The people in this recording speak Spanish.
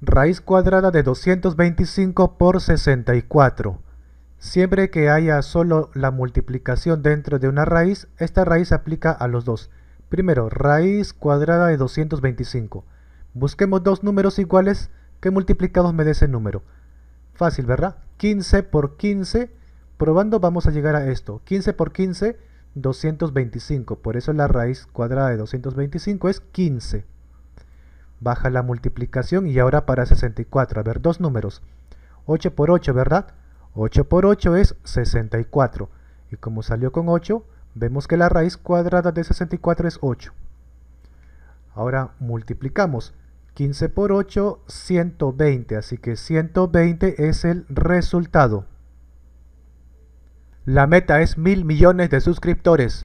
Raíz cuadrada de 225 por 64. Siempre que haya solo la multiplicación dentro de una raíz, esta raíz se aplica a los dos. Primero, raíz cuadrada de 225. Busquemos dos números iguales que multiplicados me ese número. Fácil, ¿verdad? 15 por 15. Probando vamos a llegar a esto. 15 por 15, 225. Por eso la raíz cuadrada de 225 es 15. Baja la multiplicación y ahora para 64. A ver, dos números. 8 por 8, ¿verdad? 8 por 8 es 64. Y como salió con 8, vemos que la raíz cuadrada de 64 es 8. Ahora multiplicamos. 15 por 8, 120. Así que 120 es el resultado. La meta es mil millones de suscriptores.